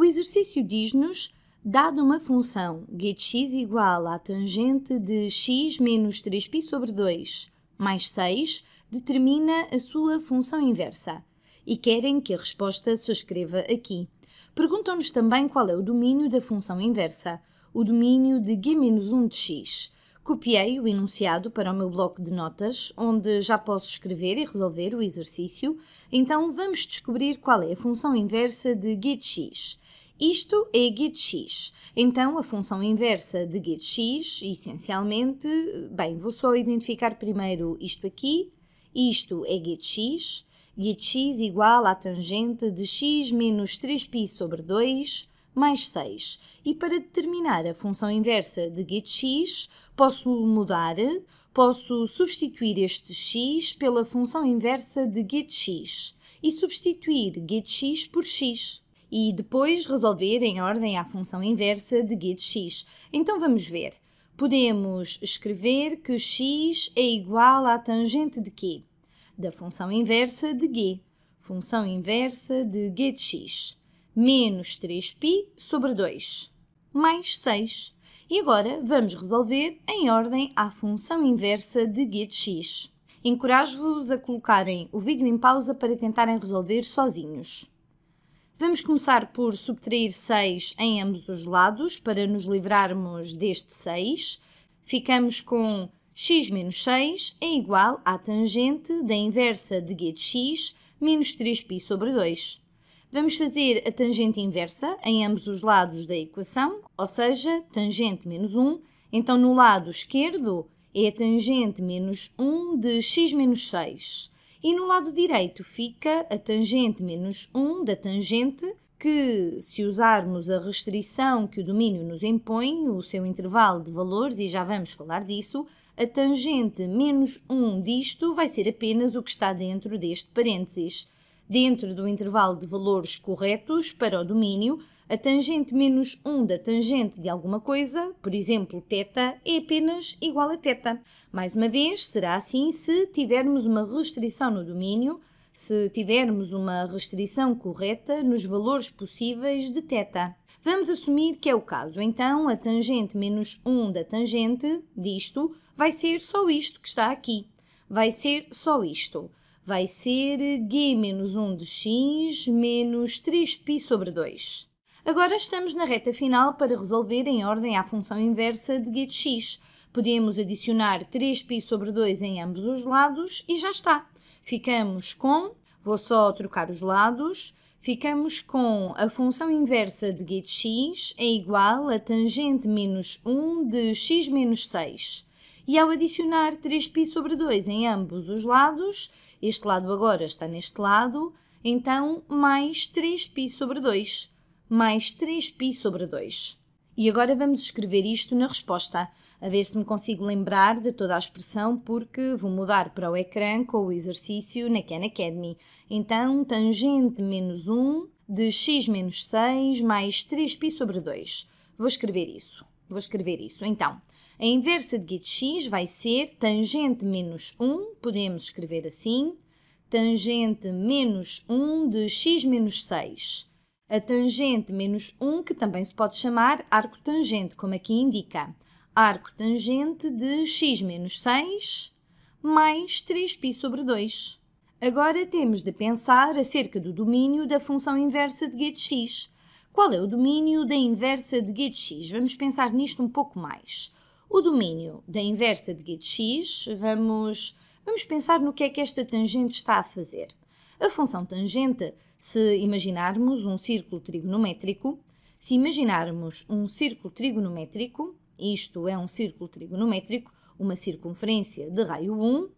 O exercício diz-nos, dado uma função x igual à tangente de x menos 3π sobre 2 mais 6, determina a sua função inversa e querem que a resposta se escreva aqui. Perguntam-nos também qual é o domínio da função inversa, o domínio de g-1 menos de x. Copiei o enunciado para o meu bloco de notas, onde já posso escrever e resolver o exercício, então vamos descobrir qual é a função inversa de g de x. Isto é x. Então, a função inversa de x, essencialmente, bem, vou só identificar primeiro isto aqui. Isto é getX. x igual à tangente de x menos 3π sobre 2 mais 6. E para determinar a função inversa de x, posso mudar, posso substituir este x pela função inversa de x e substituir x por x e depois resolver em ordem à função inversa de g de x. Então vamos ver. Podemos escrever que x é igual à tangente de quê? Da função inversa de g. Função inversa de g de x. Menos 3π sobre 2. Mais 6. E agora vamos resolver em ordem à função inversa de g de x. Encorajo-vos a colocarem o vídeo em pausa para tentarem resolver sozinhos. Vamos começar por subtrair 6 em ambos os lados para nos livrarmos deste 6. Ficamos com x menos 6 é igual à tangente da inversa de g de x menos 3π sobre 2. Vamos fazer a tangente inversa em ambos os lados da equação, ou seja, tangente menos 1. Então, no lado esquerdo é a tangente menos 1 de x menos 6. E no lado direito fica a tangente menos 1 da tangente, que, se usarmos a restrição que o domínio nos impõe, o seu intervalo de valores, e já vamos falar disso, a tangente menos 1 disto vai ser apenas o que está dentro deste parênteses dentro do intervalo de valores corretos para o domínio, a tangente menos 1 da tangente de alguma coisa, por exemplo, θ, é apenas igual a θ. Mais uma vez, será assim se tivermos uma restrição no domínio, se tivermos uma restrição correta nos valores possíveis de θ. Vamos assumir que é o caso. Então, a tangente menos 1 da tangente disto vai ser só isto que está aqui. Vai ser só isto vai ser g-1 menos de x menos 3π sobre 2. Agora estamos na reta final para resolver em ordem à função inversa de g de x. Podemos adicionar 3π sobre 2 em ambos os lados e já está. Ficamos com, vou só trocar os lados, ficamos com a função inversa de g de x é igual a tangente menos 1 de x menos 6. E ao adicionar 3π sobre 2 em ambos os lados, este lado agora está neste lado, então mais 3π sobre 2. Mais 3π sobre 2. E agora vamos escrever isto na resposta, a ver se me consigo lembrar de toda a expressão, porque vou mudar para o ecrã com o exercício na Khan Academy. Então, tangente menos 1 de x menos 6 mais 3π sobre 2. Vou escrever isso. Vou escrever isso. Então, a inversa de g de x vai ser tangente menos 1, podemos escrever assim, tangente menos 1 de x menos 6. A tangente menos 1, que também se pode chamar arco tangente, como aqui indica. Arco tangente de x menos 6 mais 3π sobre 2. Agora temos de pensar acerca do domínio da função inversa de g de x. Qual é o domínio da inversa de g de x? Vamos pensar nisto um pouco mais. O domínio da inversa de de x, vamos, vamos pensar no que é que esta tangente está a fazer. A função tangente, se imaginarmos um círculo trigonométrico, se imaginarmos um círculo trigonométrico, isto é um círculo trigonométrico, uma circunferência de raio 1,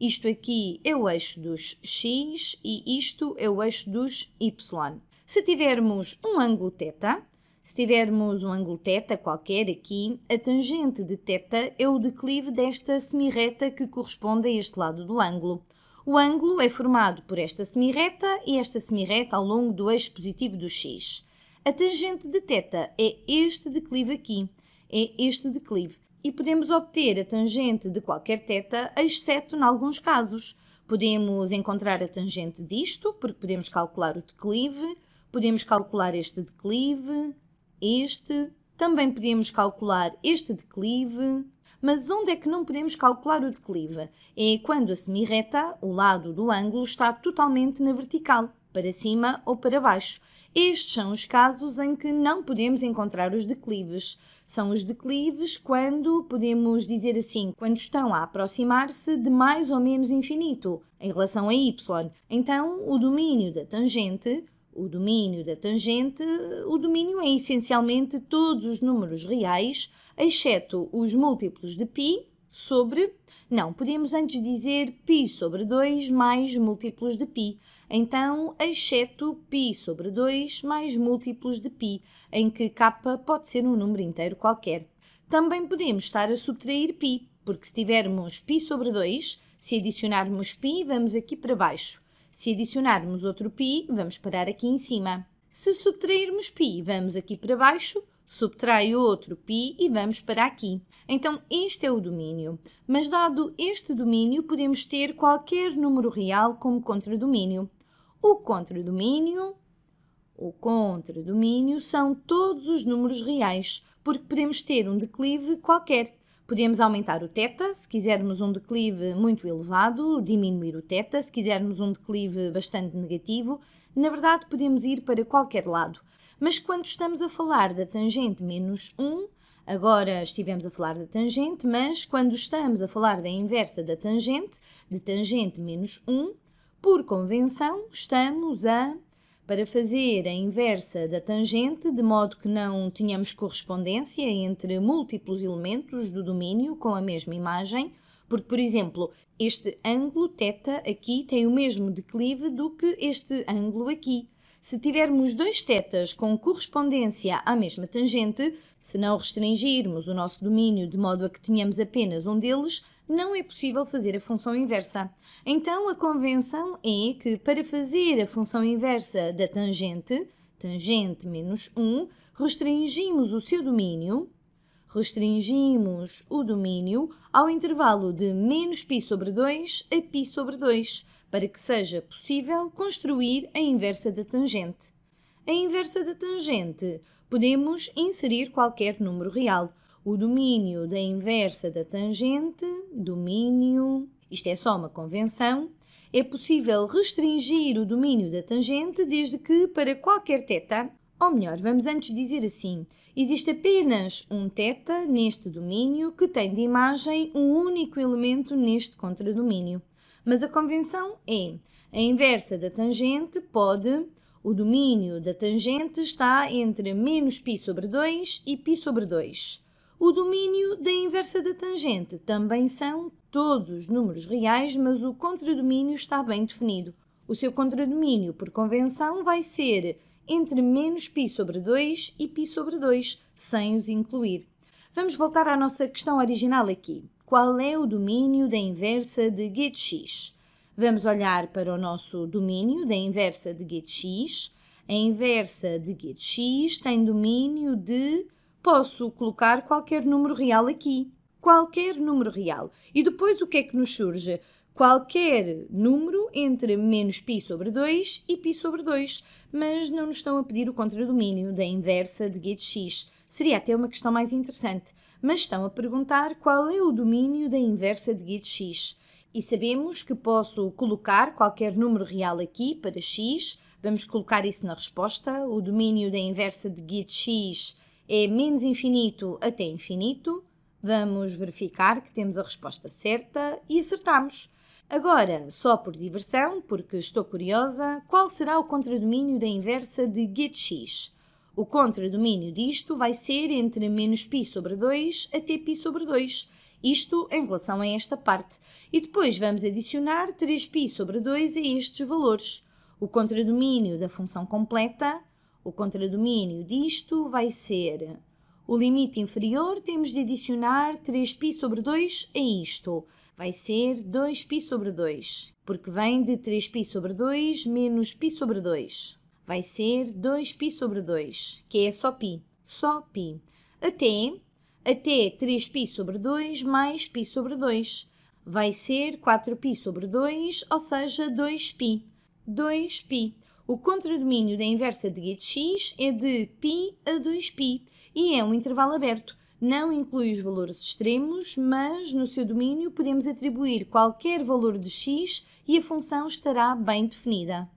isto aqui é o eixo dos x e isto é o eixo dos y. Se tivermos um ângulo θ, se tivermos um ângulo θ qualquer aqui, a tangente de θ é o declive desta semirreta que corresponde a este lado do ângulo. O ângulo é formado por esta semirreta e esta semirreta ao longo do eixo positivo do x. A tangente de θ é este declive aqui, é este declive, e podemos obter a tangente de qualquer θ, exceto em alguns casos. Podemos encontrar a tangente disto, porque podemos calcular o declive, podemos calcular este declive, este, também podemos calcular este declive, mas onde é que não podemos calcular o declive? É quando a semirreta, o lado do ângulo, está totalmente na vertical, para cima ou para baixo. Estes são os casos em que não podemos encontrar os declives. São os declives quando, podemos dizer assim, quando estão a aproximar-se de mais ou menos infinito em relação a y. Então, o domínio da tangente, o domínio da tangente, o domínio é essencialmente todos os números reais, exceto os múltiplos de π sobre. Não, podíamos antes dizer π sobre 2 mais múltiplos de π. Então, exceto π sobre 2 mais múltiplos de π, em que k pode ser um número inteiro qualquer. Também podemos estar a subtrair π, porque se tivermos π sobre 2, se adicionarmos π, vamos aqui para baixo. Se adicionarmos outro π, vamos parar aqui em cima. Se subtrairmos π, vamos aqui para baixo, subtrai outro π e vamos para aqui. Então, este é o domínio. Mas dado este domínio, podemos ter qualquer número real como contradomínio. O contradomínio, o contradomínio são todos os números reais, porque podemos ter um declive qualquer. Podemos aumentar o teta, se quisermos um declive muito elevado, diminuir o teta, se quisermos um declive bastante negativo. Na verdade, podemos ir para qualquer lado. Mas quando estamos a falar da tangente menos 1, agora estivemos a falar da tangente, mas quando estamos a falar da inversa da tangente, de tangente menos 1, por convenção, estamos a para fazer a inversa da tangente, de modo que não tenhamos correspondência entre múltiplos elementos do domínio com a mesma imagem, porque, por exemplo, este ângulo θ aqui tem o mesmo declive do que este ângulo aqui se tivermos dois tetas com correspondência à mesma tangente, se não restringirmos o nosso domínio de modo a que tenhamos apenas um deles, não é possível fazer a função inversa. Então, a convenção é que para fazer a função inversa da tangente, tangente menos 1, restringimos o seu domínio, restringimos o domínio ao intervalo de menos π sobre 2 a π sobre 2, para que seja possível construir a inversa da tangente. A inversa da tangente podemos inserir qualquer número real. O domínio da inversa da tangente, domínio, isto é só uma convenção, é possível restringir o domínio da tangente desde que para qualquer θ, ou melhor, vamos antes dizer assim, existe apenas um θ neste domínio que tem de imagem um único elemento neste contradomínio. Mas a convenção é a inversa da tangente pode. O domínio da tangente está entre menos π sobre 2 e π sobre 2. O domínio da inversa da tangente também são todos os números reais, mas o contradomínio está bem definido. O seu contradomínio, por convenção, vai ser entre menos π sobre 2 e π sobre 2, sem os incluir. Vamos voltar à nossa questão original aqui qual é o domínio da inversa de x. Vamos olhar para o nosso domínio da inversa de x. A inversa de x tem domínio de... Posso colocar qualquer número real aqui. Qualquer número real. E depois o que é que nos surge? qualquer número entre menos π sobre 2 e π sobre 2, mas não nos estão a pedir o contradomínio da inversa de x. Seria até uma questão mais interessante mas estão a perguntar qual é o domínio da inversa de de x. E sabemos que posso colocar qualquer número real aqui para x, vamos colocar isso na resposta. O domínio da inversa de de x é menos infinito até infinito. Vamos verificar que temos a resposta certa e acertamos. Agora, só por diversão, porque estou curiosa, qual será o contradomínio da inversa de de x? O contradomínio disto vai ser entre menos π sobre 2 até π sobre 2, isto em relação a esta parte. E depois vamos adicionar 3π sobre 2 a estes valores. O contradomínio da função completa, o contradomínio disto vai ser o limite inferior, temos de adicionar 3π sobre 2 a isto. Vai ser 2π sobre 2, porque vem de 3π sobre 2 menos π sobre 2 vai ser 2π sobre 2, que é só π, só π, até, até 3π sobre 2 mais π sobre 2, vai ser 4π sobre 2, ou seja, 2π, 2π. O contradomínio da inversa de g de x é de π a 2π e é um intervalo aberto. Não inclui os valores extremos, mas no seu domínio podemos atribuir qualquer valor de x e a função estará bem definida.